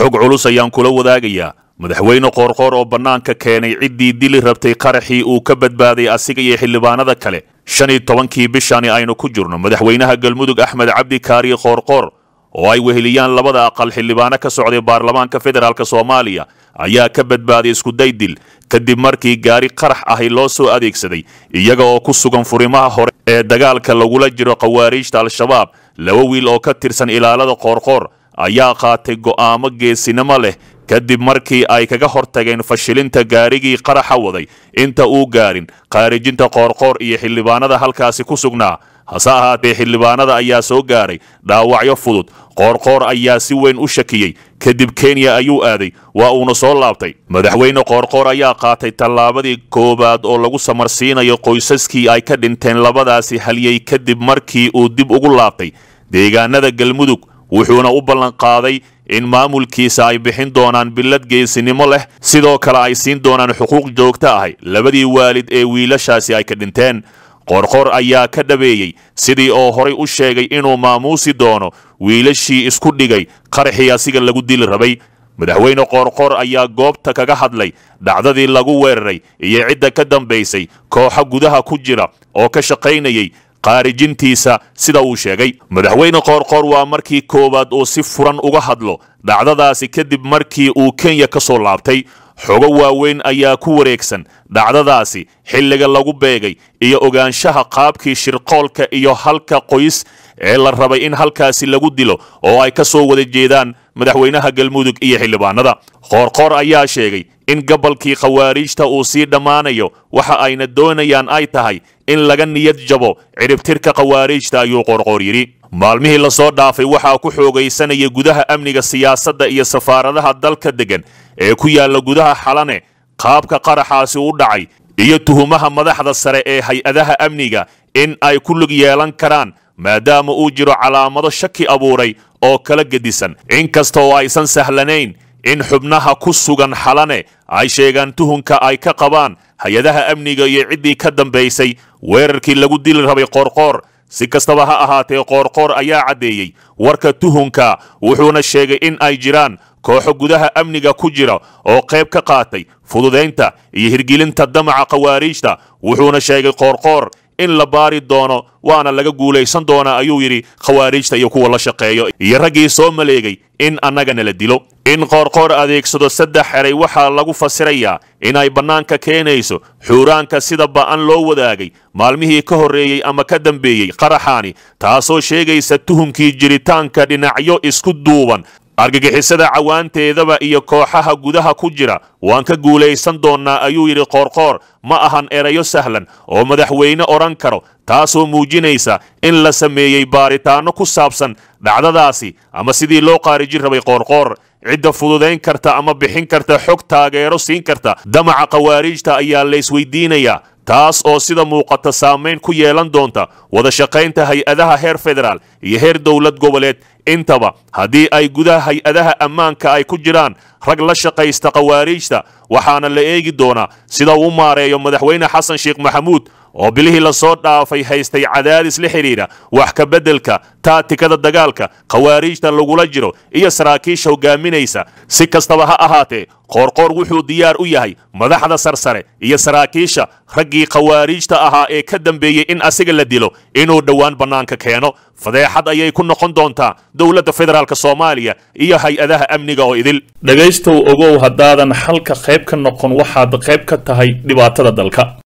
xog culus ayaan kula wadaagayaa madaxweyne qoorqoor oo bannaanka keenay ciddii dili rabtay qaraxii uu ka badbaaday asiga iyo xildhibaanada kale shan iyo tobankii bishani aynu ku jirno madaxweynaha galmudug axmed cabdi kaariye qoorqoor oo ay weheliyaan labada aqal xildhibaano ka socday baarlamaanka federaalk soomaaliya ayaa ka badbaaday iskuday dil kadib markii gaari qarax ahi loo soo adeegsaday iyaga oo ku sugan furimaha hore ee dagaalka lagula jiro khawaariijta al-shabaab laba wiil oo ka tirsan ilaalada qoorqoor ayaa qaatay go'aamo geesinimo leh kadib markii ay kaga hortageen fashilinta gaarigii qaraxa waday inta uu gaarin khaarijinta qoorqoor iyo xildhibaanada halkaasi ku sugnaa hase ahaatee xildhibaanada ayaa soo gaaray dhaawacyo fudud qoorqoor ayaa si weyn u shakiyey kadib kenya ayuu aaday waa uuna soo laabtay madaxweyne qoorqoor ayaa qaatay tallaabadii koowaad oo lagu samarsiinayo qoysaskii ay ka dhinteen labadaasi halyey kadib markii uu dib ugu laabtay deegaanada galmudug wuxuuna u ballanqaaday in maamulkiisa ay bixin doonaan billad geesinimo leh sidoo kale ay siin doonaan xuquuq joogto ahy labadii waalid ee wiilashaasi ay ka dhinteen qorqor ayaa ka dhabeeyey sidii oo horay u sheegay inuu maamuusi doono wiilashii isku dhigay qaraxii asiga lagu dili rabay madaxweyne qoorqoor ayaa goobta kaga hadlay dhacdadii lagu weeraray iyo cidda ka dambaysay kooxo gudaha ku jira oo ka shaqaynayay khaarijintiisa sida uu sheegay madaxweyne qoorqoor waa markii koowaad oo si furan uga hadlo dhacdadaasi kadib markii uu kenya ka soo laabtay xogo waaweyn ayaa ku wareegsan dhacdadaasi xilliga lagu beegay iyo ogaanshaha qaabkii shirqoolka iyo halka qoys ee la rabay in halkaasi lagu dilo oo ay ka soo wada jeedaan madaxweynaha galmudug iyo xildhibaanada qoorqoor ayaa sheegay in gobolkii khawaariijta uu sii dhammaanayo waxa ayna doonayaan ay tahay in laga niyad jabo ciribtirka khawaariijta ayuu qoorqoor yidhi maalmihii lasoo dhaafay waxaa ku xoogaysanaya gudaha amniga siyaasadda iyo safaaradaha dalka deggan ee ku yaalla gudaha xalane qaabka qaraxaasi u dhacay iyo tuhumaha madaxda sare ee hay-adaha amniga in ay ku lug yeelan karaan maadaama uu jiro calaamado shaki abuuray oo kala gedisan oo aysan sahlanayn in xubnaha ku sugan xalane ay sheegaan tuhunka ay ka qabaan hay-adaha amniga iyo ciddii ka dambaysay weerarkii lagu dili rabay qoorqoor si kastaba ha ahaatee qoorqoor ayaa caddeeyey warka tuhunka wuxuuna sheegay in ay jiraan kooxo gudaha amniga ku jira oo qayb ka qaatay fududaynta iyo hirgelinta damaca khawaariijta wuxuuna sheegay qoorqoor in la baari doono waana laga guulaysan doonaa ayuu yidhi khawaarijta iyo kuwa la shaqeeyo iyo raggii soo maleegay in annagana la dilo in qoorqoor adeegsado saddex eray waxaa lagu fasirayaa inay bannaanka keenayso xuuraanka sida ba'an loo wadaagay maalmihii ka horreeyey ama ka dambeeyey qaraxaani taasoo sheegaysa tuhunkii jiritaanka dhinacyo isku duuban argagixisada cawaanteedaba iyo kooxaha gudaha ku jira waan ka guulaysan doonnaa ayuu yidhi qoorqoor ma ahan erayo sahlan oo madaxweyne odhan karo taasoo muujinaysa in la sameeyey baaritaanno ku saabsan dhacdadaasi ama sidii loo qaariji rabay qoorqoor cidda fududayn karta ama bixin karta xog taageero siin karta damaca khawaariijta ayaa laysweydiinayaa taas oo sida muuqata saamayn ku yeelan doonta wada shaqaynta hay-adaha heer federaal iyo heer dowlad goboleed intaba haddii ay gudaha hay-adaha ammaanka ay ku jiraan rag la shaqaysta khawaariijta waxaana la eegi doonaa sida uu maareeyo madaxweyne xasan sheekh maxamuud oo bilihii lasoo dhaafay haystay cadaadis la xidhiidha wax ka beddelka taatikada dagaalka khawaariijta lagula jiro iyo saraakiisha hogaaminaysa si kastaba ha ahaatee qoorqoor wuxuu diyaar u yahay madaxda sarsare iyo saraakiisha raggii khawaariijta ahaa ee ka dambeeyey in asiga la dilo inuu dhowaan bannaanka keeno fadeexad ayay ku noqon doontaa dowladda federaalk soomaaliya iyo hay-adaha amniga oo idil dhegaystow ogow haddaadan xalka qayb ka noqon waxaad qayb ka tahay dhibaatada dalka